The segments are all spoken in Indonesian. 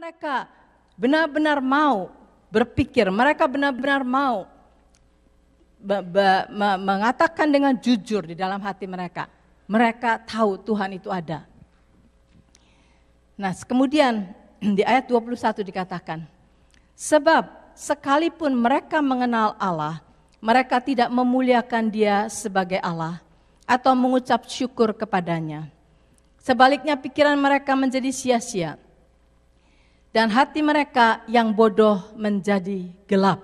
mereka benar-benar mau berpikir, mereka benar-benar mau mengatakan dengan jujur di dalam hati mereka, mereka tahu Tuhan itu ada. Nah, kemudian di ayat 21 dikatakan, sebab sekalipun mereka mengenal Allah, mereka tidak memuliakan dia sebagai Allah atau mengucap syukur kepadanya. Sebaliknya pikiran mereka menjadi sia-sia dan hati mereka yang bodoh menjadi gelap.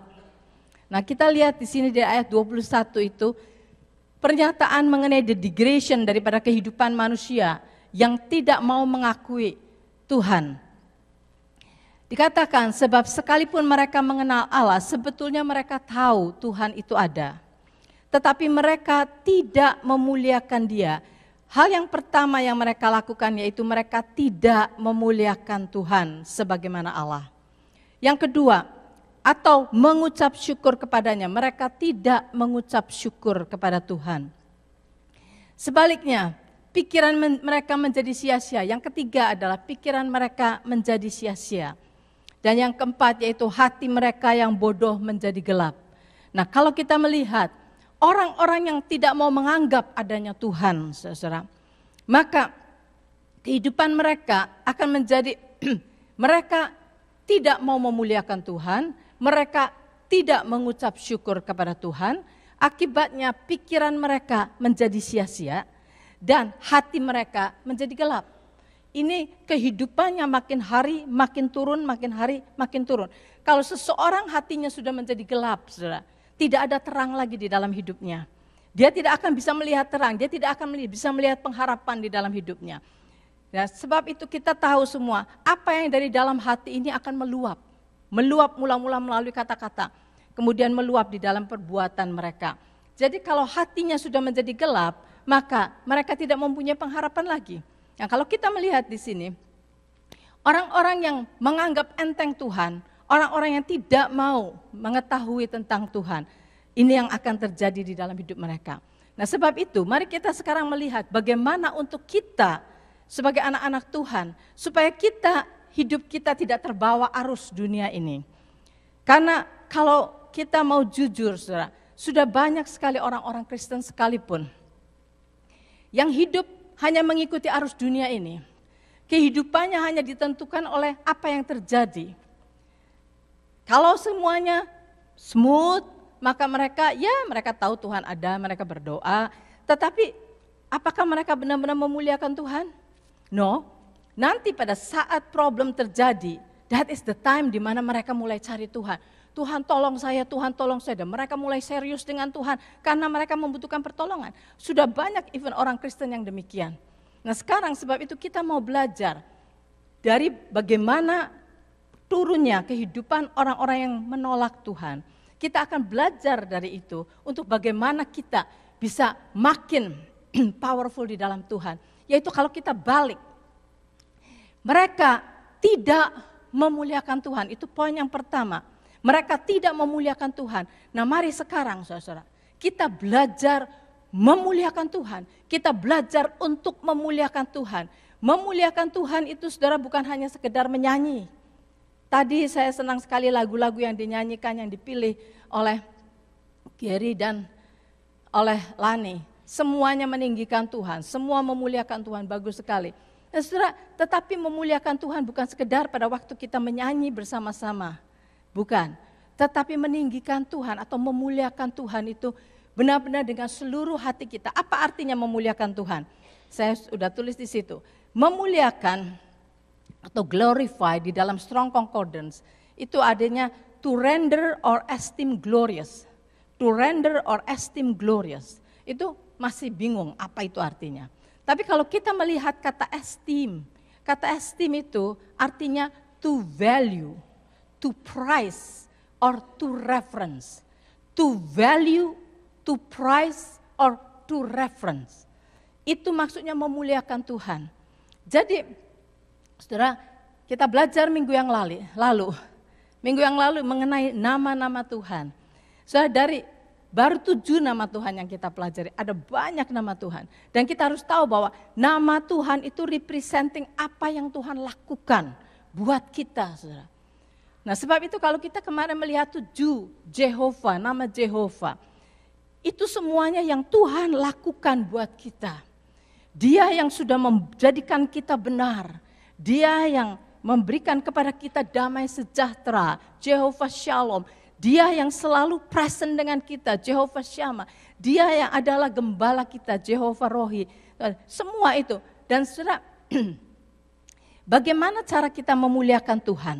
Nah, kita lihat di sini di ayat 21 itu pernyataan mengenai the degradation daripada kehidupan manusia yang tidak mau mengakui Tuhan. Dikatakan sebab sekalipun mereka mengenal Allah, sebetulnya mereka tahu Tuhan itu ada. Tetapi mereka tidak memuliakan dia Hal yang pertama yang mereka lakukan yaitu mereka tidak memuliakan Tuhan sebagaimana Allah. Yang kedua, atau mengucap syukur kepadanya, mereka tidak mengucap syukur kepada Tuhan. Sebaliknya, pikiran men mereka menjadi sia-sia. Yang ketiga adalah pikiran mereka menjadi sia-sia. Dan yang keempat yaitu hati mereka yang bodoh menjadi gelap. Nah, kalau kita melihat orang-orang yang tidak mau menganggap adanya Tuhan, saudara. Maka kehidupan mereka akan menjadi mereka tidak mau memuliakan Tuhan, mereka tidak mengucap syukur kepada Tuhan, akibatnya pikiran mereka menjadi sia-sia dan hati mereka menjadi gelap. Ini kehidupannya makin hari makin turun, makin hari makin turun. Kalau seseorang hatinya sudah menjadi gelap, saudara, tidak ada terang lagi di dalam hidupnya. Dia tidak akan bisa melihat terang, dia tidak akan bisa melihat pengharapan di dalam hidupnya. Ya, sebab itu kita tahu semua, apa yang dari dalam hati ini akan meluap. Meluap mula-mula melalui kata-kata, kemudian meluap di dalam perbuatan mereka. Jadi kalau hatinya sudah menjadi gelap, maka mereka tidak mempunyai pengharapan lagi. Nah, kalau kita melihat di sini, orang-orang yang menganggap enteng Tuhan, Orang-orang yang tidak mau mengetahui tentang Tuhan, ini yang akan terjadi di dalam hidup mereka. Nah, sebab itu, mari kita sekarang melihat bagaimana untuk kita sebagai anak-anak Tuhan, supaya kita hidup kita tidak terbawa arus dunia ini. Karena kalau kita mau jujur, saudara, sudah banyak sekali orang-orang Kristen sekalipun yang hidup hanya mengikuti arus dunia ini. Kehidupannya hanya ditentukan oleh apa yang terjadi. Kalau semuanya smooth, maka mereka ya mereka tahu Tuhan ada, mereka berdoa. Tetapi apakah mereka benar-benar memuliakan Tuhan? No. Nanti pada saat problem terjadi, that is the time di mana mereka mulai cari Tuhan. Tuhan tolong saya, Tuhan tolong saya. Dan mereka mulai serius dengan Tuhan karena mereka membutuhkan pertolongan. Sudah banyak even orang Kristen yang demikian. Nah sekarang sebab itu kita mau belajar dari bagaimana turunnya kehidupan orang-orang yang menolak Tuhan. Kita akan belajar dari itu untuk bagaimana kita bisa makin powerful di dalam Tuhan. Yaitu kalau kita balik, mereka tidak memuliakan Tuhan. Itu poin yang pertama. Mereka tidak memuliakan Tuhan. Nah mari sekarang saudara, saudara kita belajar memuliakan Tuhan. Kita belajar untuk memuliakan Tuhan. Memuliakan Tuhan itu saudara bukan hanya sekedar menyanyi Tadi saya senang sekali lagu-lagu yang dinyanyikan, yang dipilih oleh Gary dan oleh Lani. Semuanya meninggikan Tuhan, semua memuliakan Tuhan, bagus sekali. Nah, saudara, tetapi memuliakan Tuhan bukan sekedar pada waktu kita menyanyi bersama-sama. Bukan. Tetapi meninggikan Tuhan atau memuliakan Tuhan itu benar-benar dengan seluruh hati kita. Apa artinya memuliakan Tuhan? Saya sudah tulis di situ. Memuliakan atau glorify di dalam Strong Concordance itu adanya to render or esteem glorious. To render or esteem glorious. Itu masih bingung apa itu artinya. Tapi kalau kita melihat kata esteem, kata esteem itu artinya to value, to price or to reference. To value, to price or to reference. Itu maksudnya memuliakan Tuhan. Jadi Saudara, kita belajar minggu yang lalu, lalu minggu yang lalu mengenai nama-nama Tuhan. Saudara, dari baru tujuh nama Tuhan yang kita pelajari, ada banyak nama Tuhan. Dan kita harus tahu bahwa nama Tuhan itu representing apa yang Tuhan lakukan buat kita, saudara. Nah sebab itu kalau kita kemarin melihat tujuh Jehovah, nama Jehovah. Itu semuanya yang Tuhan lakukan buat kita. Dia yang sudah menjadikan kita benar. Dia yang memberikan kepada kita damai sejahtera, Jehovah Shalom. Dia yang selalu present dengan kita, Jehovah Syama. Dia yang adalah gembala kita, Jehovah Rohi. Semua itu. Dan saudara, bagaimana cara kita memuliakan Tuhan?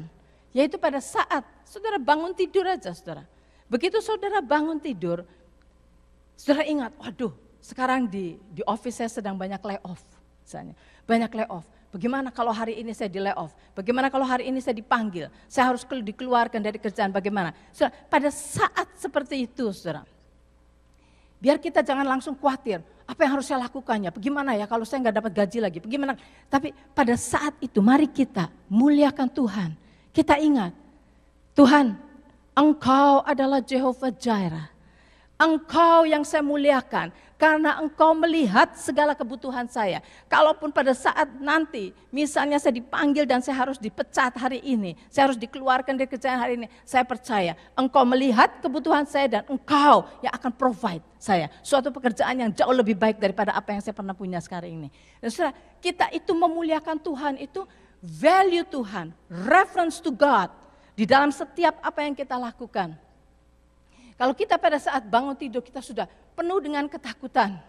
Yaitu pada saat saudara bangun tidur aja saudara. Begitu saudara bangun tidur, saudara ingat, waduh sekarang di, di office saya sedang banyak layoff. Misalnya. Banyak layoff. Bagaimana kalau hari ini saya di layoff? Bagaimana kalau hari ini saya dipanggil? Saya harus dikeluarkan dari kerjaan bagaimana? Saudara, pada saat seperti itu, saudara, biar kita jangan langsung khawatir. Apa yang harus saya lakukannya? Bagaimana ya kalau saya nggak dapat gaji lagi? Bagaimana? Tapi pada saat itu mari kita muliakan Tuhan. Kita ingat, Tuhan, Engkau adalah Jehovah Jireh Engkau yang saya muliakan karena engkau melihat segala kebutuhan saya. Kalaupun pada saat nanti misalnya saya dipanggil dan saya harus dipecat hari ini, saya harus dikeluarkan dari kerjaan hari ini, saya percaya engkau melihat kebutuhan saya dan engkau yang akan provide saya suatu pekerjaan yang jauh lebih baik daripada apa yang saya pernah punya sekarang ini. Dan saudara, kita itu memuliakan Tuhan itu value Tuhan, reference to God di dalam setiap apa yang kita lakukan. Kalau kita pada saat bangun tidur kita sudah penuh dengan ketakutan.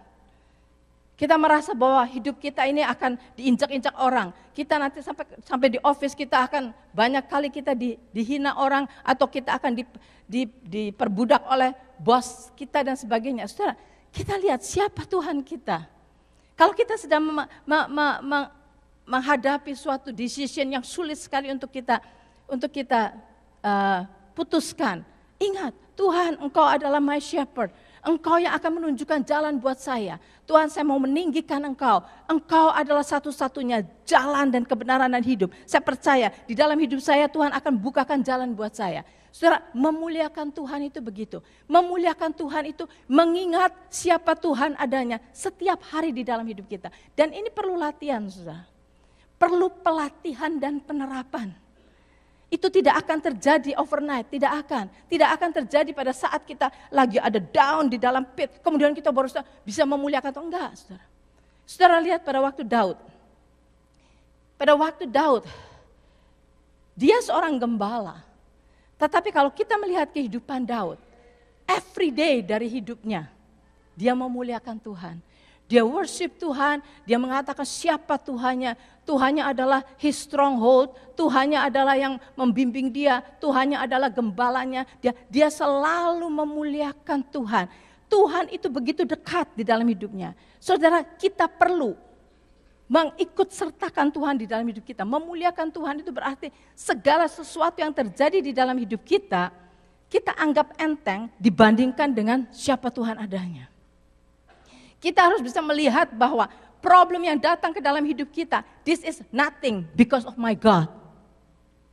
Kita merasa bahwa hidup kita ini akan diinjak-injak orang. Kita nanti sampai sampai di office kita akan banyak kali kita di, dihina orang atau kita akan di, di, diperbudak oleh bos kita dan sebagainya. Saudara, kita lihat siapa Tuhan kita. Kalau kita sedang ma, ma, ma, menghadapi suatu decision yang sulit sekali untuk kita untuk kita uh, putuskan, Ingat, Tuhan engkau adalah my shepherd. Engkau yang akan menunjukkan jalan buat saya. Tuhan saya mau meninggikan engkau. Engkau adalah satu-satunya jalan dan kebenaran dan hidup. Saya percaya di dalam hidup saya Tuhan akan bukakan jalan buat saya. Saudara, memuliakan Tuhan itu begitu. Memuliakan Tuhan itu mengingat siapa Tuhan adanya setiap hari di dalam hidup kita. Dan ini perlu latihan, saudara. Perlu pelatihan dan penerapan. Itu tidak akan terjadi overnight, tidak akan. Tidak akan terjadi pada saat kita lagi ada down di dalam pit, kemudian kita baru bisa memuliakan atau enggak, saudara. Saudara lihat pada waktu Daud. Pada waktu Daud, dia seorang gembala. Tetapi kalau kita melihat kehidupan Daud, every day dari hidupnya, dia memuliakan Tuhan. Dia worship Tuhan, dia mengatakan siapa Tuhannya, Tuhannya adalah his stronghold, Tuhannya adalah yang membimbing dia, Tuhannya adalah gembalanya, dia, dia selalu memuliakan Tuhan. Tuhan itu begitu dekat di dalam hidupnya. Saudara, kita perlu mengikut sertakan Tuhan di dalam hidup kita. Memuliakan Tuhan itu berarti segala sesuatu yang terjadi di dalam hidup kita, kita anggap enteng dibandingkan dengan siapa Tuhan adanya. Kita harus bisa melihat bahwa problem yang datang ke dalam hidup kita, this is nothing because of my God.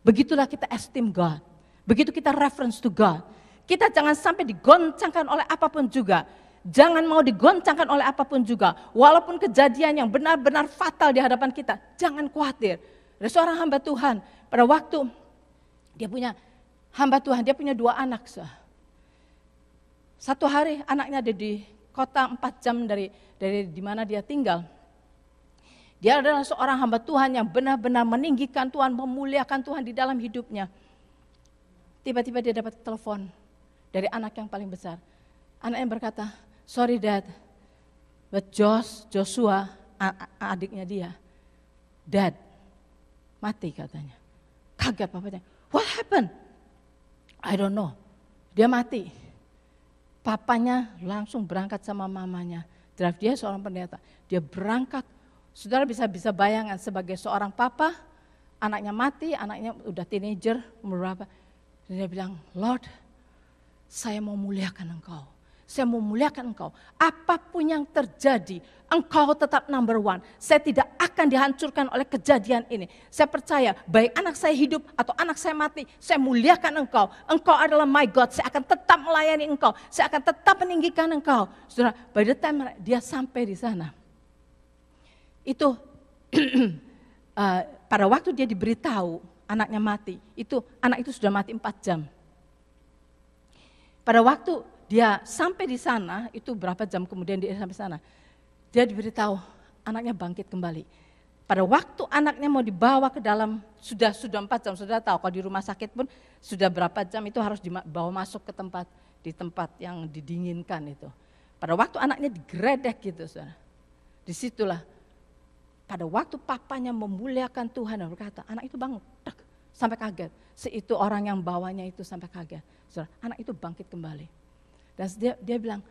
Begitulah kita esteem God. Begitu kita reference to God. Kita jangan sampai digoncangkan oleh apapun juga. Jangan mau digoncangkan oleh apapun juga. Walaupun kejadian yang benar-benar fatal di hadapan kita, jangan khawatir. Ada seorang hamba Tuhan pada waktu dia punya hamba Tuhan, dia punya dua anak. Satu hari anaknya ada di kota empat jam dari dari di mana dia tinggal. Dia adalah seorang hamba Tuhan yang benar-benar meninggikan Tuhan, memuliakan Tuhan di dalam hidupnya. Tiba-tiba dia dapat telepon dari anak yang paling besar. Anak yang berkata, sorry dad, but Josh, Joshua, adiknya dia, dad, mati katanya. Kaget papanya, what happened? I don't know, dia mati papanya langsung berangkat sama mamanya. Draft dia seorang pendeta, dia berangkat. Saudara bisa bisa bayangkan sebagai seorang papa, anaknya mati, anaknya udah teenager, umur berapa. dia bilang, Lord, saya mau muliakan engkau. Saya memuliakan engkau. Apapun yang terjadi, engkau tetap number one. Saya tidak akan dihancurkan oleh kejadian ini. Saya percaya baik anak saya hidup atau anak saya mati, saya muliakan engkau. Engkau adalah my God. Saya akan tetap melayani engkau. Saya akan tetap meninggikan engkau. Saudara, by the time dia sampai di sana, itu uh, pada waktu dia diberitahu anaknya mati, itu anak itu sudah mati empat jam. Pada waktu dia sampai di sana, itu berapa jam kemudian dia sampai sana, dia diberitahu anaknya bangkit kembali. Pada waktu anaknya mau dibawa ke dalam, sudah sudah empat jam, sudah tahu kalau di rumah sakit pun sudah berapa jam itu harus dibawa masuk ke tempat di tempat yang didinginkan itu. Pada waktu anaknya digredek gitu, saudara. Disitulah pada waktu papanya memuliakan Tuhan dan berkata, anak itu bangun, tak, sampai kaget. Seitu orang yang bawanya itu sampai kaget. Saudara, anak itu bangkit kembali. Dan dia, dia bilang,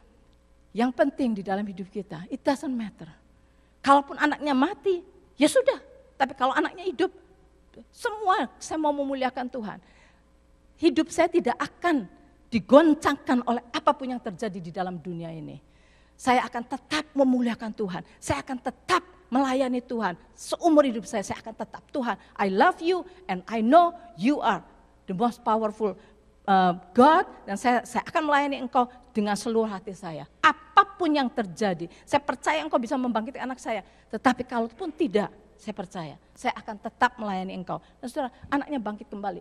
yang penting di dalam hidup kita, it doesn't matter. Kalaupun anaknya mati, ya sudah. Tapi kalau anaknya hidup, semua saya mau memuliakan Tuhan. Hidup saya tidak akan digoncangkan oleh apapun yang terjadi di dalam dunia ini. Saya akan tetap memuliakan Tuhan. Saya akan tetap melayani Tuhan. Seumur hidup saya, saya akan tetap Tuhan. I love you and I know you are the most powerful Eh, God dan saya, saya akan melayani engkau dengan seluruh hati saya. Apapun yang terjadi, saya percaya engkau bisa membangkitkan anak saya. Tetapi pun tidak, saya percaya. Saya akan tetap melayani engkau. Dan saudara, anaknya bangkit kembali.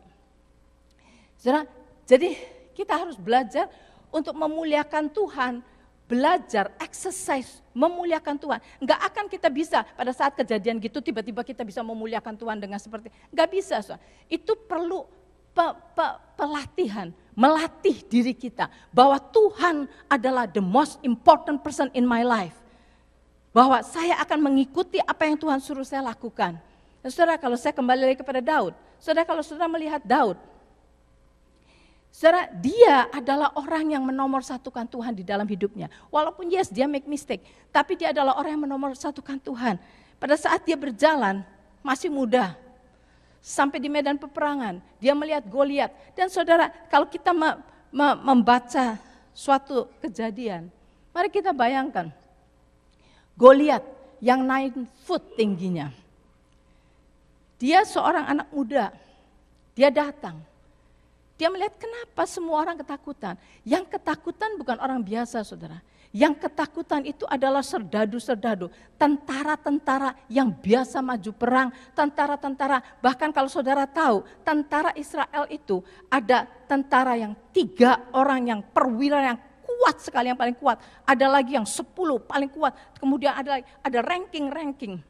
Saudara, jadi kita harus belajar untuk memuliakan Tuhan, belajar, exercise, memuliakan Tuhan. Enggak akan kita bisa pada saat kejadian gitu tiba-tiba kita bisa memuliakan Tuhan dengan seperti, enggak bisa. Saudara. Itu perlu pe, pe, pelatihan, melatih diri kita bahwa Tuhan adalah the most important person in my life. Bahwa saya akan mengikuti apa yang Tuhan suruh saya lakukan. Dan saudara, kalau saya kembali lagi kepada Daud, saudara, kalau saudara melihat Daud, saudara, dia adalah orang yang menomor satukan Tuhan di dalam hidupnya. Walaupun yes, dia make mistake, tapi dia adalah orang yang menomor satukan Tuhan. Pada saat dia berjalan, masih muda, sampai di medan peperangan. Dia melihat Goliat. Dan saudara, kalau kita me, me, membaca suatu kejadian, mari kita bayangkan Goliat yang naik foot tingginya. Dia seorang anak muda. Dia datang. Dia melihat kenapa semua orang ketakutan. Yang ketakutan bukan orang biasa, saudara. Yang ketakutan itu adalah serdadu-serdadu, tentara-tentara yang biasa maju perang, tentara-tentara bahkan kalau saudara tahu, tentara Israel itu ada tentara yang tiga orang yang perwira yang kuat sekali yang paling kuat, ada lagi yang sepuluh paling kuat, kemudian ada ada ranking-ranking.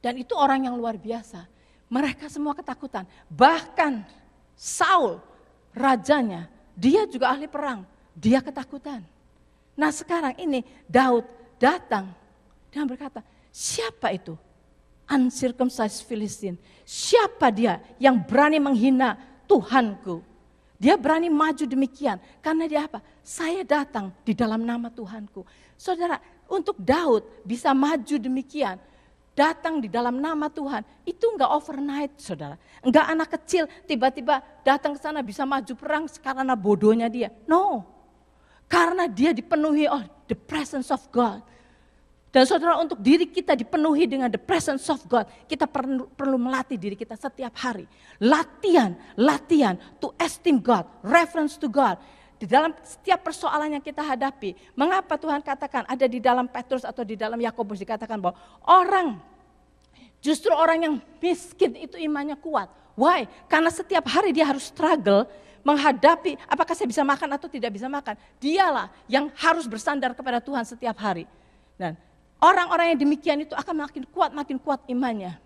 Dan itu orang yang luar biasa. Mereka semua ketakutan. Bahkan Saul rajanya, dia juga ahli perang, dia ketakutan. Nah sekarang ini Daud datang dan berkata, siapa itu? Uncircumcised Filistin Siapa dia yang berani menghina Tuhanku? Dia berani maju demikian. Karena dia apa? Saya datang di dalam nama Tuhanku. Saudara, untuk Daud bisa maju demikian, datang di dalam nama Tuhan, itu enggak overnight saudara. Enggak anak kecil tiba-tiba datang ke sana bisa maju perang karena bodohnya dia. No, karena dia dipenuhi oleh the presence of God. Dan saudara untuk diri kita dipenuhi dengan the presence of God. Kita perlu, perlu melatih diri kita setiap hari. Latihan, latihan to esteem God, reference to God. Di dalam setiap persoalan yang kita hadapi. Mengapa Tuhan katakan ada di dalam Petrus atau di dalam Yakobus dikatakan bahwa orang justru orang yang miskin itu imannya kuat. Why? Karena setiap hari dia harus struggle menghadapi apakah saya bisa makan atau tidak bisa makan. Dialah yang harus bersandar kepada Tuhan setiap hari. Dan orang-orang yang demikian itu akan makin kuat, makin kuat imannya.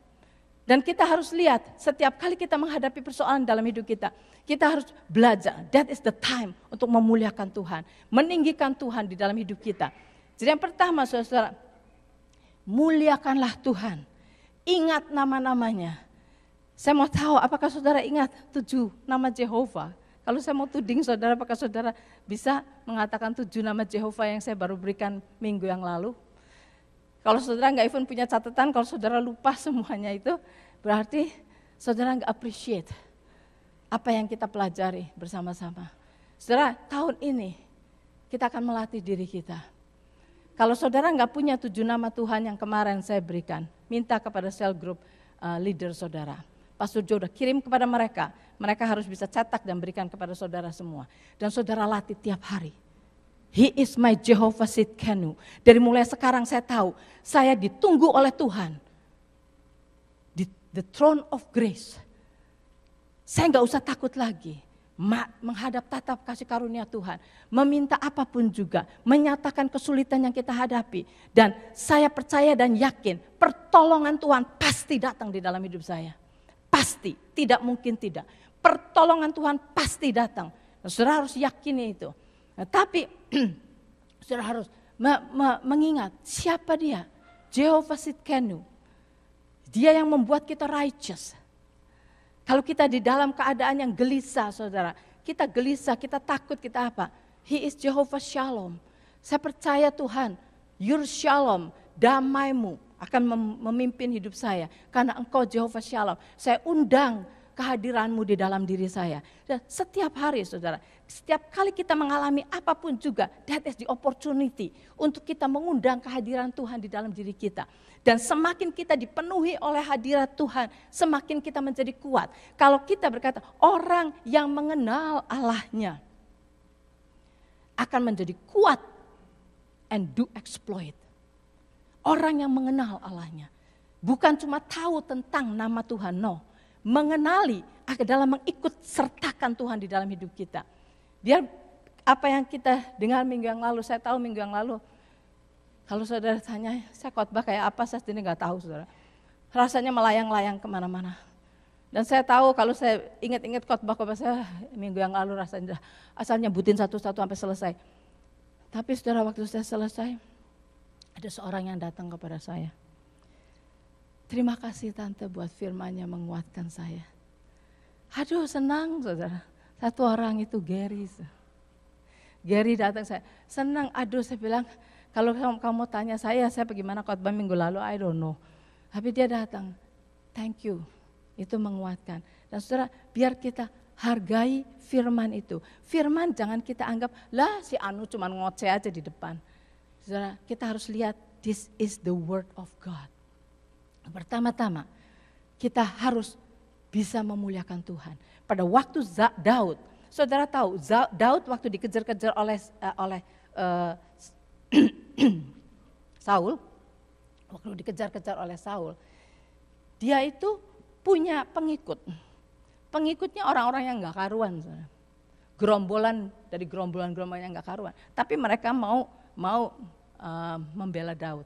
Dan kita harus lihat setiap kali kita menghadapi persoalan dalam hidup kita, kita harus belajar. That is the time untuk memuliakan Tuhan, meninggikan Tuhan di dalam hidup kita. Jadi yang pertama saudara, muliakanlah Tuhan. Ingat nama-namanya. Saya mau tahu apakah saudara ingat tujuh nama Jehovah. Kalau saya mau tuding saudara, apakah saudara bisa mengatakan tujuh nama Jehovah yang saya baru berikan minggu yang lalu? Kalau saudara nggak even punya catatan, kalau saudara lupa semuanya itu, berarti saudara nggak appreciate apa yang kita pelajari bersama-sama. Saudara, tahun ini kita akan melatih diri kita. Kalau saudara nggak punya tujuh nama Tuhan yang kemarin saya berikan, minta kepada cell group eh, leader saudara. Pastor Jodoh udah kirim kepada mereka mereka harus bisa cetak dan berikan kepada saudara semua. Dan saudara latih tiap hari. He is my Jehovah Sitkenu. Dari mulai sekarang saya tahu, saya ditunggu oleh Tuhan. Di the throne of grace. Saya nggak usah takut lagi. menghadap tatap kasih karunia Tuhan, meminta apapun juga, menyatakan kesulitan yang kita hadapi, dan saya percaya dan yakin pertolongan Tuhan pasti datang di dalam hidup saya. Pasti, tidak mungkin tidak pertolongan Tuhan pasti datang. saudara harus yakini itu. Nah, tapi saudara harus me me mengingat siapa dia? Jehovah Sitkenu. Dia yang membuat kita righteous. Kalau kita di dalam keadaan yang gelisah saudara, kita gelisah, kita takut, kita apa? He is Jehovah Shalom. Saya percaya Tuhan, your Shalom, damaimu akan memimpin hidup saya. Karena engkau Jehovah Shalom. Saya undang kehadiranmu di dalam diri saya. Dan setiap hari saudara, setiap kali kita mengalami apapun juga, that is the opportunity untuk kita mengundang kehadiran Tuhan di dalam diri kita. Dan semakin kita dipenuhi oleh hadirat Tuhan, semakin kita menjadi kuat. Kalau kita berkata, orang yang mengenal Allahnya akan menjadi kuat and do exploit. Orang yang mengenal Allahnya. Bukan cuma tahu tentang nama Tuhan, no mengenali ah, dalam mengikut sertakan Tuhan di dalam hidup kita. Dia apa yang kita dengar minggu yang lalu, saya tahu minggu yang lalu kalau saudara tanya, saya khotbah kayak apa, saya sendiri nggak tahu saudara. Rasanya melayang-layang kemana-mana. Dan saya tahu kalau saya ingat-ingat khotbah-khotbah saya minggu yang lalu rasanya asal butin satu-satu sampai selesai. Tapi saudara waktu saya selesai, ada seorang yang datang kepada saya. Terima kasih Tante buat firmannya menguatkan saya. Aduh senang saudara, satu orang itu Gary. Gary datang saya, senang. Aduh saya bilang, kalau kamu tanya saya, saya bagaimana khotbah minggu lalu, I don't know. Tapi dia datang, thank you. Itu menguatkan. Dan saudara, biar kita hargai firman itu. Firman jangan kita anggap, lah si Anu cuma ngoceh aja di depan. Saudara, kita harus lihat, this is the word of God. Nah, pertama-tama, kita harus bisa memuliakan Tuhan. Pada waktu Daud, saudara tahu Daud waktu dikejar-kejar oleh eh, oleh uh, Saul, waktu dikejar-kejar oleh Saul, dia itu punya pengikut. Pengikutnya orang-orang yang nggak karuan, gerombolan dari gerombolan-gerombolan yang nggak karuan. Tapi mereka mau mau uh, membela Daud.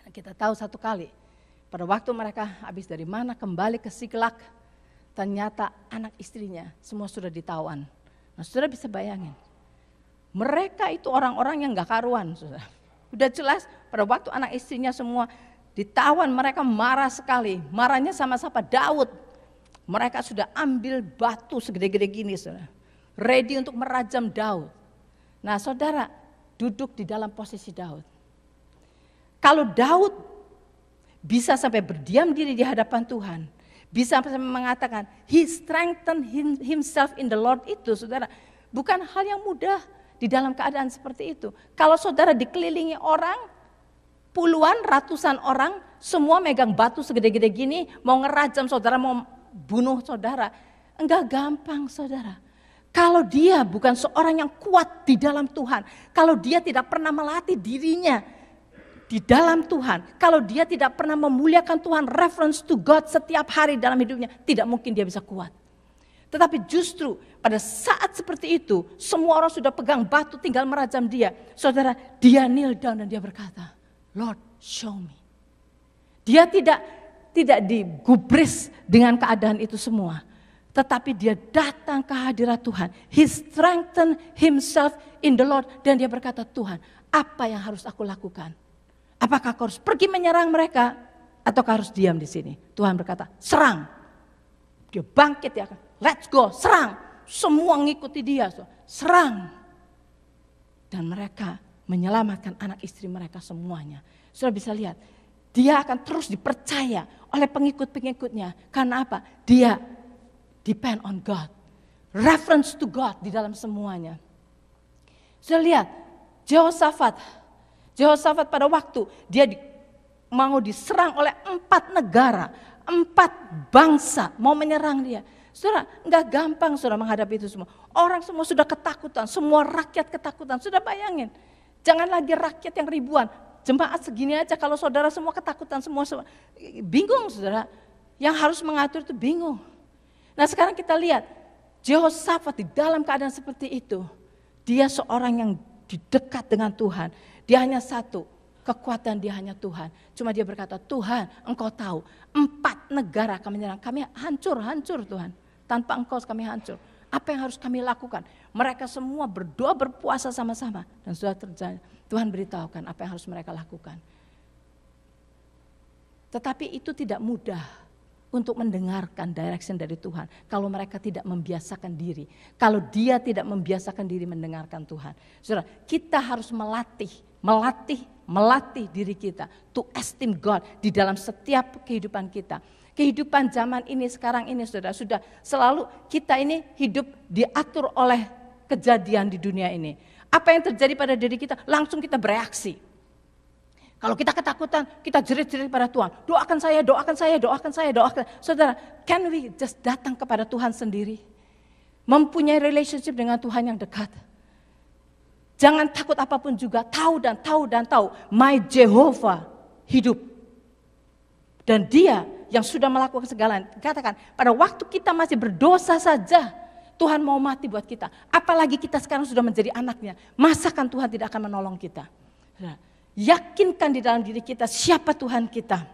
Nah, kita tahu satu kali pada waktu mereka habis dari mana kembali ke Siklak, ternyata anak istrinya semua sudah ditawan. Nah, saudara bisa bayangin, mereka itu orang-orang yang gak karuan, sudah sudah jelas pada waktu anak istrinya semua ditawan, mereka marah sekali. Marahnya sama siapa? Daud. Mereka sudah ambil batu segede-gede gini, sudah Ready untuk merajam Daud. Nah, saudara duduk di dalam posisi Daud. Kalau Daud bisa sampai berdiam diri di hadapan Tuhan, bisa sampai mengatakan he strengthen himself in the Lord itu saudara bukan hal yang mudah di dalam keadaan seperti itu. Kalau saudara dikelilingi orang puluhan ratusan orang semua megang batu segede-gede gini mau ngerajam saudara mau bunuh saudara enggak gampang saudara. Kalau dia bukan seorang yang kuat di dalam Tuhan, kalau dia tidak pernah melatih dirinya di dalam Tuhan, kalau dia tidak pernah memuliakan Tuhan, reference to God setiap hari dalam hidupnya, tidak mungkin dia bisa kuat. Tetapi justru pada saat seperti itu, semua orang sudah pegang batu tinggal merajam dia. Saudara, dia kneel down dan dia berkata, Lord, show me. Dia tidak tidak digubris dengan keadaan itu semua. Tetapi dia datang ke hadirat Tuhan. He strengthened himself in the Lord. Dan dia berkata, Tuhan, apa yang harus aku lakukan? Apakah kau harus pergi menyerang mereka ataukah harus diam di sini? Tuhan berkata, serang. Dia bangkit ya, let's go, serang. Semua ngikuti dia, serang. Dan mereka menyelamatkan anak istri mereka semuanya. Sudah bisa lihat, dia akan terus dipercaya oleh pengikut-pengikutnya. Karena apa? Dia depend on God. Reference to God di dalam semuanya. Sudah lihat, Jehoshaphat Jehoshaphat pada waktu dia di, mau diserang oleh empat negara, empat bangsa mau menyerang dia. Saudara, nggak gampang saudara menghadapi itu semua. Orang semua sudah ketakutan, semua rakyat ketakutan. Sudah bayangin, jangan lagi rakyat yang ribuan. Jemaat segini aja kalau saudara semua ketakutan, semua, semua bingung saudara. Yang harus mengatur itu bingung. Nah sekarang kita lihat, Jehoshaphat di dalam keadaan seperti itu, dia seorang yang didekat dengan Tuhan. Dia hanya satu, kekuatan dia hanya Tuhan. Cuma dia berkata, Tuhan engkau tahu empat negara kami menyerang, kami hancur, hancur Tuhan. Tanpa engkau kami hancur. Apa yang harus kami lakukan? Mereka semua berdoa berpuasa sama-sama. Dan sudah terjadi, Tuhan beritahukan apa yang harus mereka lakukan. Tetapi itu tidak mudah untuk mendengarkan direction dari Tuhan. Kalau mereka tidak membiasakan diri, kalau dia tidak membiasakan diri mendengarkan Tuhan. Saudara, kita harus melatih, melatih, melatih diri kita to esteem God di dalam setiap kehidupan kita. Kehidupan zaman ini sekarang ini Saudara sudah selalu kita ini hidup diatur oleh kejadian di dunia ini. Apa yang terjadi pada diri kita langsung kita bereaksi kalau kita ketakutan, kita jerit-jerit pada Tuhan. Doakan saya, doakan saya, doakan saya, doakan. Saudara, can we just datang kepada Tuhan sendiri? Mempunyai relationship dengan Tuhan yang dekat. Jangan takut apapun juga, tahu dan tahu dan tahu. My Jehovah hidup. Dan dia yang sudah melakukan segala, katakan pada waktu kita masih berdosa saja, Tuhan mau mati buat kita. Apalagi kita sekarang sudah menjadi anaknya. Masakan Tuhan tidak akan menolong kita. Yakinkan di dalam diri kita siapa Tuhan kita.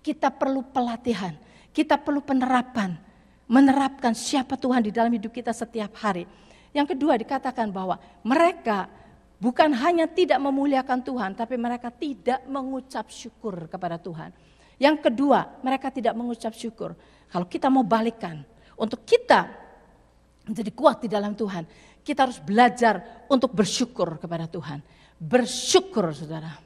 Kita perlu pelatihan, kita perlu penerapan, menerapkan siapa Tuhan di dalam hidup kita setiap hari. Yang kedua dikatakan bahwa mereka bukan hanya tidak memuliakan Tuhan, tapi mereka tidak mengucap syukur kepada Tuhan. Yang kedua, mereka tidak mengucap syukur. Kalau kita mau balikan, untuk kita menjadi kuat di dalam Tuhan, kita harus belajar untuk bersyukur kepada Tuhan bersyukur saudara.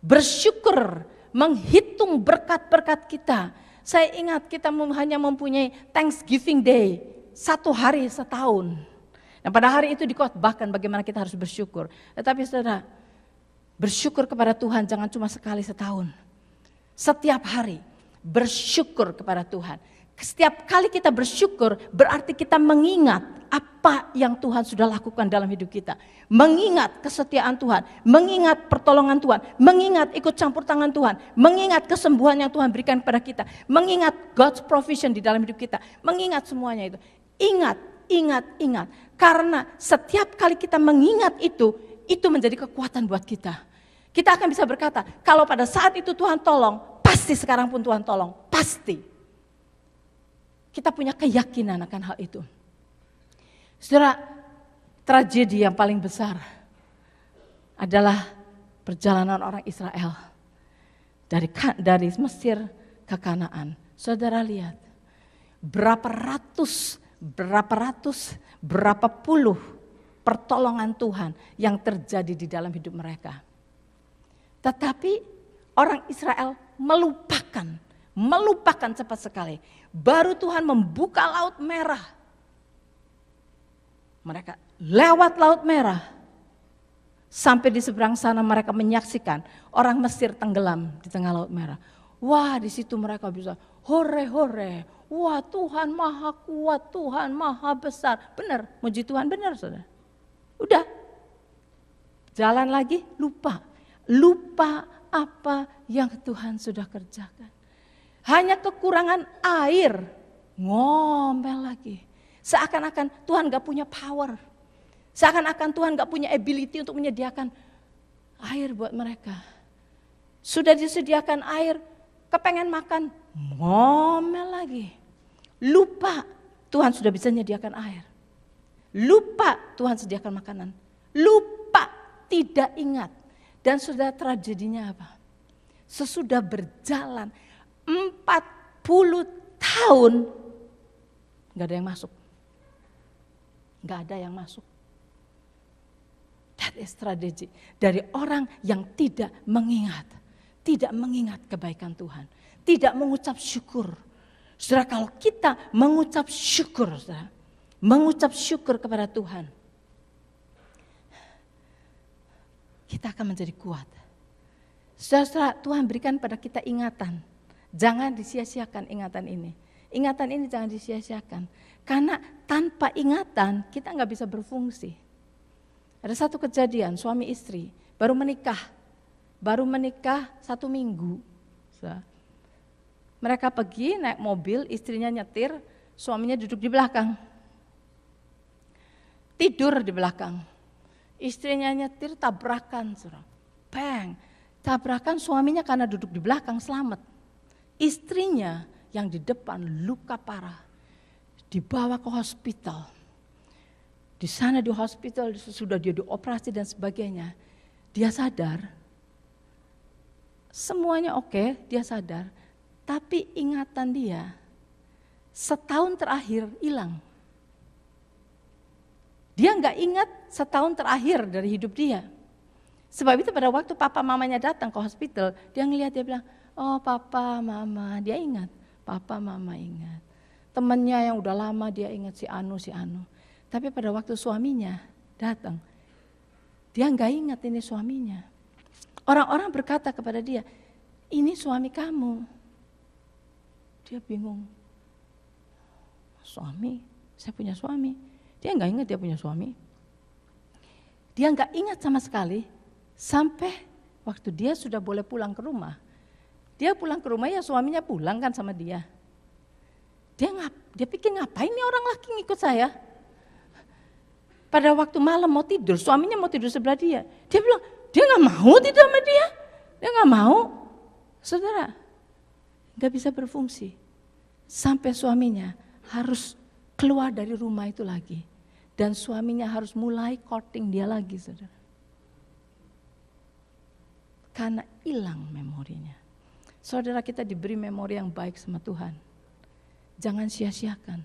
Bersyukur, menghitung berkat-berkat kita. Saya ingat kita hanya mempunyai Thanksgiving Day, satu hari setahun. Dan nah, pada hari itu dikotbahkan bagaimana kita harus bersyukur. Tetapi saudara, bersyukur kepada Tuhan jangan cuma sekali setahun. Setiap hari bersyukur kepada Tuhan. Setiap kali kita bersyukur berarti kita mengingat apa yang Tuhan sudah lakukan dalam hidup kita. Mengingat kesetiaan Tuhan, mengingat pertolongan Tuhan, mengingat ikut campur tangan Tuhan, mengingat kesembuhan yang Tuhan berikan kepada kita, mengingat God's provision di dalam hidup kita, mengingat semuanya itu. Ingat, ingat, ingat. Karena setiap kali kita mengingat itu, itu menjadi kekuatan buat kita. Kita akan bisa berkata, kalau pada saat itu Tuhan tolong, pasti sekarang pun Tuhan tolong, pasti. Kita punya keyakinan akan hal itu. Saudara, tragedi yang paling besar adalah perjalanan orang Israel dari dari Mesir ke Kanaan. Saudara lihat berapa ratus, berapa ratus, berapa puluh pertolongan Tuhan yang terjadi di dalam hidup mereka. Tetapi orang Israel melupakan, melupakan cepat sekali baru Tuhan membuka laut merah. Mereka lewat laut merah. Sampai di seberang sana mereka menyaksikan orang Mesir tenggelam di tengah laut merah. Wah di situ mereka bisa hore hore. Wah Tuhan maha kuat, Tuhan maha besar. Benar, muji Tuhan benar saudara. Udah, jalan lagi lupa. Lupa apa yang Tuhan sudah kerjakan hanya kekurangan air, ngomel lagi. Seakan-akan Tuhan gak punya power. Seakan-akan Tuhan gak punya ability untuk menyediakan air buat mereka. Sudah disediakan air, kepengen makan, ngomel lagi. Lupa Tuhan sudah bisa menyediakan air. Lupa Tuhan sediakan makanan. Lupa tidak ingat. Dan sudah tragedinya apa? Sesudah berjalan, 40 tahun nggak ada yang masuk. Nggak ada yang masuk. That is strategy. dari orang yang tidak mengingat, tidak mengingat kebaikan Tuhan, tidak mengucap syukur. Saudara kalau kita mengucap syukur, saudara, mengucap syukur kepada Tuhan, kita akan menjadi kuat. Saudara-saudara, Tuhan berikan pada kita ingatan Jangan disia-siakan ingatan ini. Ingatan ini jangan disia-siakan. Karena tanpa ingatan kita nggak bisa berfungsi. Ada satu kejadian suami istri baru menikah, baru menikah satu minggu. Mereka pergi naik mobil, istrinya nyetir, suaminya duduk di belakang. Tidur di belakang. Istrinya nyetir tabrakan, surah. Bang, tabrakan suaminya karena duduk di belakang selamat. Istrinya yang di depan luka parah dibawa ke hospital. Di sana di hospital sudah dia dioperasi dan sebagainya. Dia sadar semuanya oke, okay, dia sadar, tapi ingatan dia setahun terakhir hilang. Dia nggak ingat setahun terakhir dari hidup dia. Sebab itu pada waktu papa mamanya datang ke hospital, dia ngelihat dia bilang, Oh papa, mama, dia ingat. Papa, mama ingat. Temannya yang udah lama dia ingat si Anu, si Anu. Tapi pada waktu suaminya datang, dia nggak ingat ini suaminya. Orang-orang berkata kepada dia, ini suami kamu. Dia bingung. Suami, saya punya suami. Dia nggak ingat dia punya suami. Dia nggak ingat sama sekali sampai waktu dia sudah boleh pulang ke rumah dia pulang ke rumah ya suaminya pulang kan sama dia. Dia ngap, dia pikir ngapain nih orang laki ngikut saya? Pada waktu malam mau tidur, suaminya mau tidur sebelah dia. Dia bilang, dia nggak mau tidur sama dia. Dia nggak mau. Saudara, nggak bisa berfungsi. Sampai suaminya harus keluar dari rumah itu lagi. Dan suaminya harus mulai courting dia lagi, saudara. Karena hilang memorinya. Saudara kita diberi memori yang baik sama Tuhan. Jangan sia-siakan.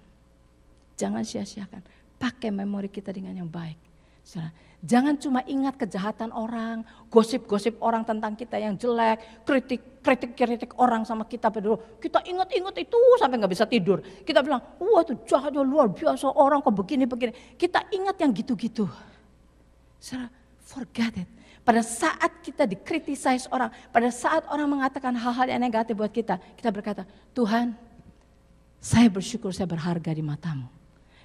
Jangan sia-siakan. Pakai memori kita dengan yang baik. Saudara, jangan cuma ingat kejahatan orang, gosip-gosip orang tentang kita yang jelek, kritik kritik orang sama kita dulu. Kita ingat-ingat itu sampai nggak bisa tidur. Kita bilang, wah itu jahatnya luar biasa orang kok begini begini. Kita ingat yang gitu-gitu. Saudara, forget it. Pada saat kita dikritisis orang, pada saat orang mengatakan hal-hal yang negatif buat kita, kita berkata, Tuhan, saya bersyukur saya berharga di matamu.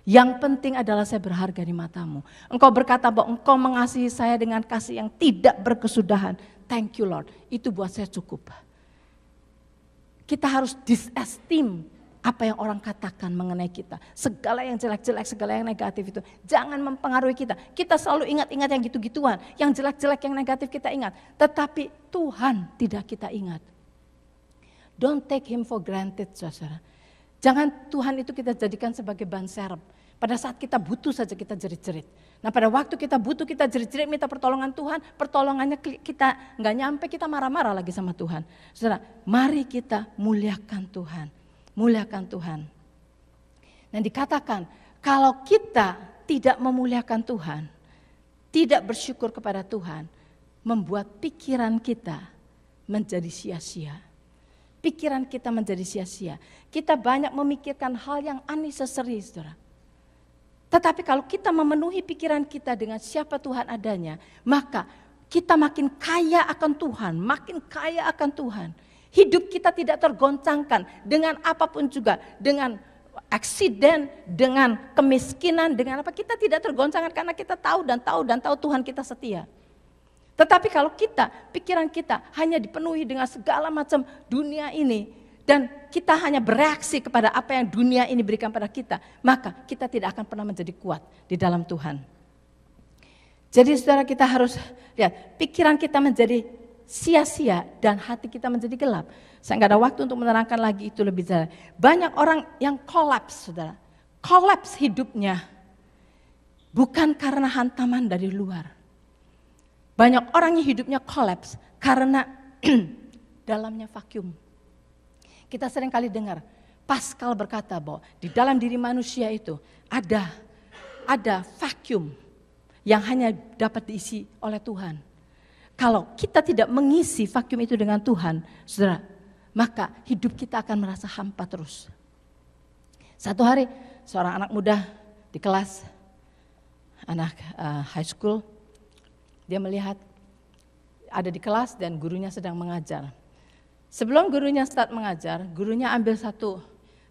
Yang penting adalah saya berharga di matamu. Engkau berkata bahwa engkau mengasihi saya dengan kasih yang tidak berkesudahan. Thank you Lord, itu buat saya cukup. Kita harus disestim apa yang orang katakan mengenai kita. Segala yang jelek-jelek, segala yang negatif itu. Jangan mempengaruhi kita. Kita selalu ingat-ingat yang gitu-gituan. Yang jelek-jelek, yang negatif kita ingat. Tetapi Tuhan tidak kita ingat. Don't take him for granted, saudara. Jangan Tuhan itu kita jadikan sebagai ban serep. Pada saat kita butuh saja kita jerit-jerit. Nah pada waktu kita butuh kita jerit-jerit minta pertolongan Tuhan, pertolongannya kita nggak nyampe kita marah-marah lagi sama Tuhan. Saudara, mari kita muliakan Tuhan. Muliakan Tuhan. Dan dikatakan, kalau kita tidak memuliakan Tuhan, tidak bersyukur kepada Tuhan, membuat pikiran kita menjadi sia-sia. Pikiran kita menjadi sia-sia. Kita banyak memikirkan hal yang seseri, saudara. Tetapi kalau kita memenuhi pikiran kita dengan siapa Tuhan adanya, maka kita makin kaya akan Tuhan, makin kaya akan Tuhan. Hidup kita tidak tergoncangkan dengan apapun juga, dengan aksiden, dengan kemiskinan, dengan apa kita tidak tergoncangkan karena kita tahu dan tahu dan tahu Tuhan kita setia. Tetapi kalau kita, pikiran kita hanya dipenuhi dengan segala macam dunia ini dan kita hanya bereaksi kepada apa yang dunia ini berikan pada kita, maka kita tidak akan pernah menjadi kuat di dalam Tuhan. Jadi saudara kita harus lihat, pikiran kita menjadi sia-sia dan hati kita menjadi gelap. Saya nggak ada waktu untuk menerangkan lagi itu lebih jelas. Banyak orang yang kolaps, saudara. Kolaps hidupnya bukan karena hantaman dari luar. Banyak orang yang hidupnya kolaps karena dalamnya vakum. Kita sering kali dengar Pascal berkata bahwa di dalam diri manusia itu ada ada vakum yang hanya dapat diisi oleh Tuhan. Kalau kita tidak mengisi vakum itu dengan Tuhan, saudara, maka hidup kita akan merasa hampa terus. Satu hari seorang anak muda di kelas anak uh, high school dia melihat ada di kelas dan gurunya sedang mengajar. Sebelum gurunya start mengajar, gurunya ambil satu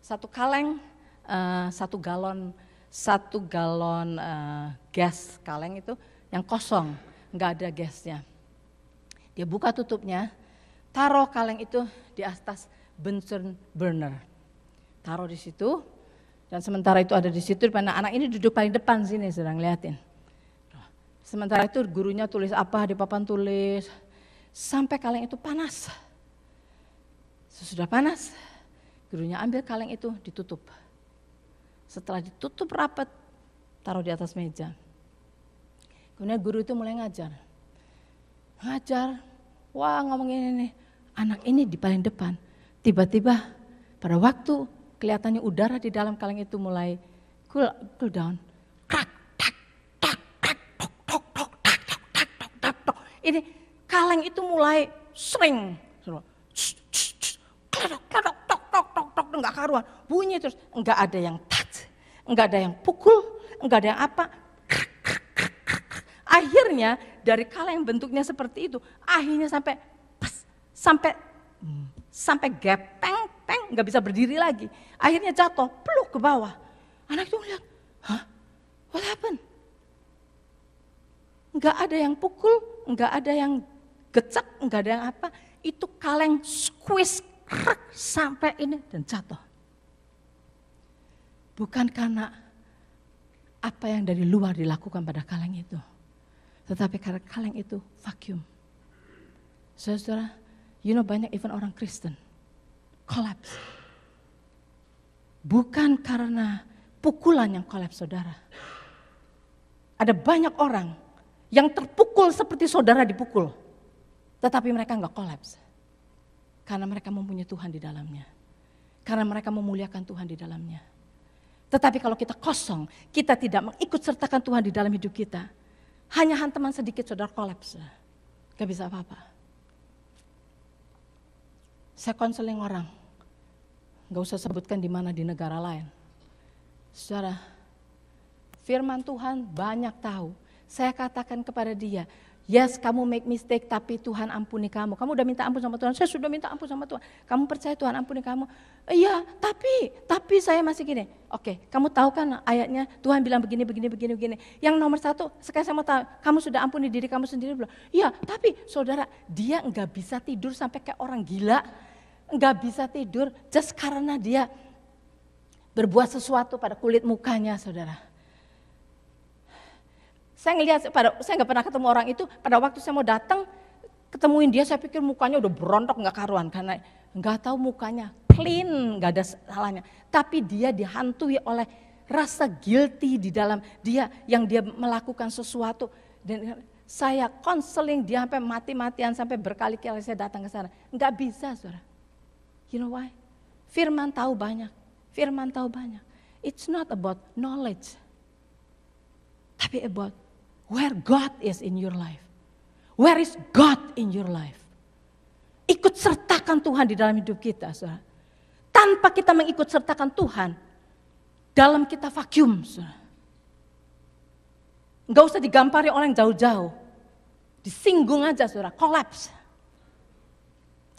satu kaleng, uh, satu galon, satu galon uh, gas kaleng itu yang kosong, nggak ada gasnya. Dia buka tutupnya, taruh kaleng itu di atas Bunsen burner. Taruh di situ, dan sementara itu ada di situ, mana anak ini duduk paling depan sini, sedang liatin. Sementara itu gurunya tulis apa di papan tulis, sampai kaleng itu panas. Sesudah panas, gurunya ambil kaleng itu ditutup. Setelah ditutup rapat, taruh di atas meja. Kemudian guru itu mulai ngajar. Ngajar, wah ngomongin ini, anak ini di paling depan. Tiba-tiba pada waktu kelihatannya udara di dalam kaleng itu mulai cool, cool down, krak, tak, tak, tak, tok, tok, tok, tak, tak, tok, tok. Ini kaleng itu mulai sering, kledok, kledok, tok, tok, tok, tok, enggak karuan. Bunyi terus, enggak ada yang tat, enggak ada yang pukul, enggak ada yang apa, akhirnya dari kaleng yang bentuknya seperti itu, akhirnya sampai pas, sampai sampai gepeng, peng, nggak bisa berdiri lagi. Akhirnya jatuh, peluk ke bawah. Anak itu ngeliat, hah? What happened? Nggak ada yang pukul, nggak ada yang gecek, nggak ada yang apa. Itu kaleng squeeze krek, sampai ini dan jatuh. Bukan karena apa yang dari luar dilakukan pada kaleng itu. Tetapi karena kaleng itu vakum, Saudara-saudara, you know banyak even orang Kristen collapse. Bukan karena pukulan yang collapse saudara. Ada banyak orang yang terpukul seperti saudara dipukul. Tetapi mereka nggak collapse. Karena mereka mempunyai Tuhan di dalamnya. Karena mereka memuliakan Tuhan di dalamnya. Tetapi kalau kita kosong, kita tidak mengikut sertakan Tuhan di dalam hidup kita, hanya hantaman sedikit saudara kolaps. Gak bisa apa-apa. Saya konseling orang. Gak usah sebutkan di mana di negara lain. Saudara, firman Tuhan banyak tahu. Saya katakan kepada dia, Yes, kamu make mistake, tapi Tuhan ampuni kamu. Kamu udah minta ampun sama Tuhan. Saya sudah minta ampun sama Tuhan. Kamu percaya Tuhan ampuni kamu. Iya, tapi, tapi saya masih gini. Oke, kamu tahu kan ayatnya Tuhan bilang begini, begini, begini, begini. Yang nomor satu, sekarang saya mau tahu, kamu sudah ampuni diri kamu sendiri belum? Iya, tapi saudara, dia nggak bisa tidur sampai kayak orang gila. Nggak bisa tidur just karena dia berbuat sesuatu pada kulit mukanya, saudara. Saya ngelihat pada saya nggak pernah ketemu orang itu. Pada waktu saya mau datang ketemuin dia, saya pikir mukanya udah berontok nggak karuan karena nggak tahu mukanya clean, nggak ada salahnya. Tapi dia dihantui oleh rasa guilty di dalam dia yang dia melakukan sesuatu dan saya konseling dia sampai mati-matian sampai berkali-kali saya datang ke sana nggak bisa saudara you know why firman tahu banyak firman tahu banyak it's not about knowledge tapi about where God is in your life. Where is God in your life? Ikut sertakan Tuhan di dalam hidup kita, saudara. Tanpa kita mengikut sertakan Tuhan, dalam kita vakum, saudara. Enggak usah digampari orang jauh-jauh. Disinggung aja, saudara. Collapse.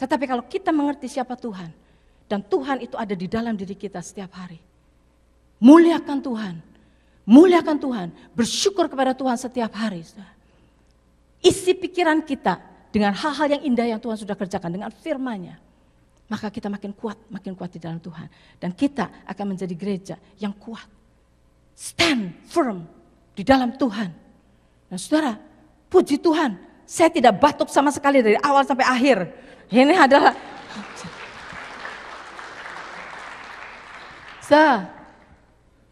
Tetapi kalau kita mengerti siapa Tuhan, dan Tuhan itu ada di dalam diri kita setiap hari. Muliakan Tuhan, Muliakan Tuhan, bersyukur kepada Tuhan setiap hari. Isi pikiran kita dengan hal-hal yang indah yang Tuhan sudah kerjakan, dengan firman Maka kita makin kuat, makin kuat di dalam Tuhan. Dan kita akan menjadi gereja yang kuat. Stand firm di dalam Tuhan. Nah saudara, puji Tuhan. Saya tidak batuk sama sekali dari awal sampai akhir. Ini adalah... Saudara,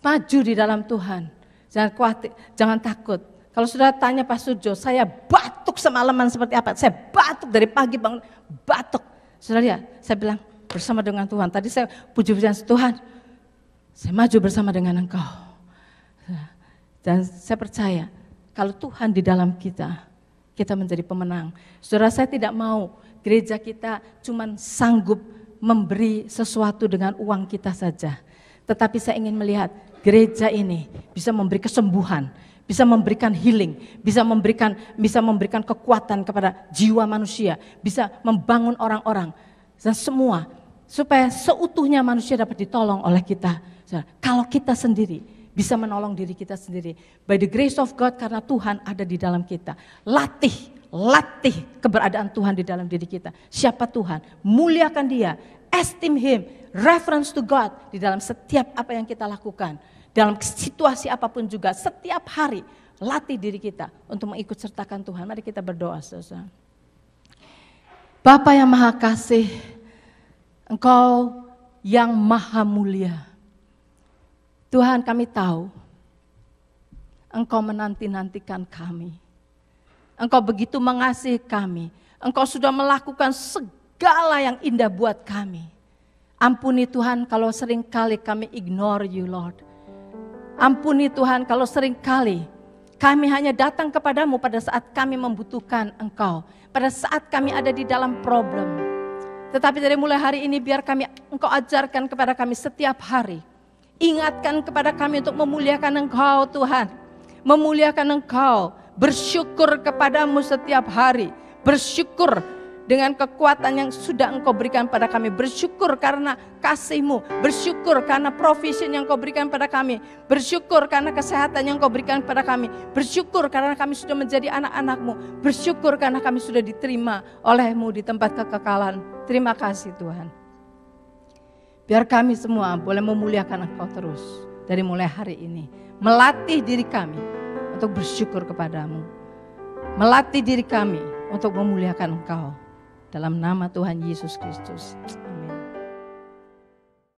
maju di dalam Tuhan. Jangan khawatir, jangan takut. Kalau sudah tanya Pak Sujo, saya batuk semalaman seperti apa? Saya batuk dari pagi bangun, batuk. Sudah lihat, saya bilang bersama dengan Tuhan. Tadi saya puji-pujian Tuhan, saya maju bersama dengan engkau. Dan saya percaya, kalau Tuhan di dalam kita, kita menjadi pemenang. Saudara saya tidak mau gereja kita cuma sanggup memberi sesuatu dengan uang kita saja. Tetapi saya ingin melihat gereja ini bisa memberi kesembuhan, bisa memberikan healing, bisa memberikan bisa memberikan kekuatan kepada jiwa manusia, bisa membangun orang-orang dan semua supaya seutuhnya manusia dapat ditolong oleh kita. Kalau kita sendiri bisa menolong diri kita sendiri by the grace of God karena Tuhan ada di dalam kita. Latih, latih keberadaan Tuhan di dalam diri kita. Siapa Tuhan? Muliakan dia, esteem him, reference to God di dalam setiap apa yang kita lakukan dalam situasi apapun juga setiap hari latih diri kita untuk mengikut sertakan Tuhan. Mari kita berdoa, saudara. Bapa yang Maha Kasih, Engkau yang Maha Mulia. Tuhan kami tahu Engkau menanti-nantikan kami. Engkau begitu mengasihi kami. Engkau sudah melakukan segala yang indah buat kami. Ampuni Tuhan kalau seringkali kami ignore you Lord. Ampuni Tuhan kalau seringkali kami hanya datang kepadamu pada saat kami membutuhkan engkau. Pada saat kami ada di dalam problem. Tetapi dari mulai hari ini biar kami engkau ajarkan kepada kami setiap hari. Ingatkan kepada kami untuk memuliakan engkau Tuhan. Memuliakan engkau. Bersyukur kepadamu setiap hari. Bersyukur dengan kekuatan yang sudah engkau berikan pada kami. Bersyukur karena kasihmu, bersyukur karena provision yang engkau berikan pada kami, bersyukur karena kesehatan yang engkau berikan pada kami, bersyukur karena kami sudah menjadi anak-anakmu, bersyukur karena kami sudah diterima olehmu di tempat kekekalan. Terima kasih Tuhan. Biar kami semua boleh memuliakan engkau terus dari mulai hari ini. Melatih diri kami untuk bersyukur kepadamu. Melatih diri kami untuk memuliakan engkau. Dalam nama Tuhan Yesus Kristus.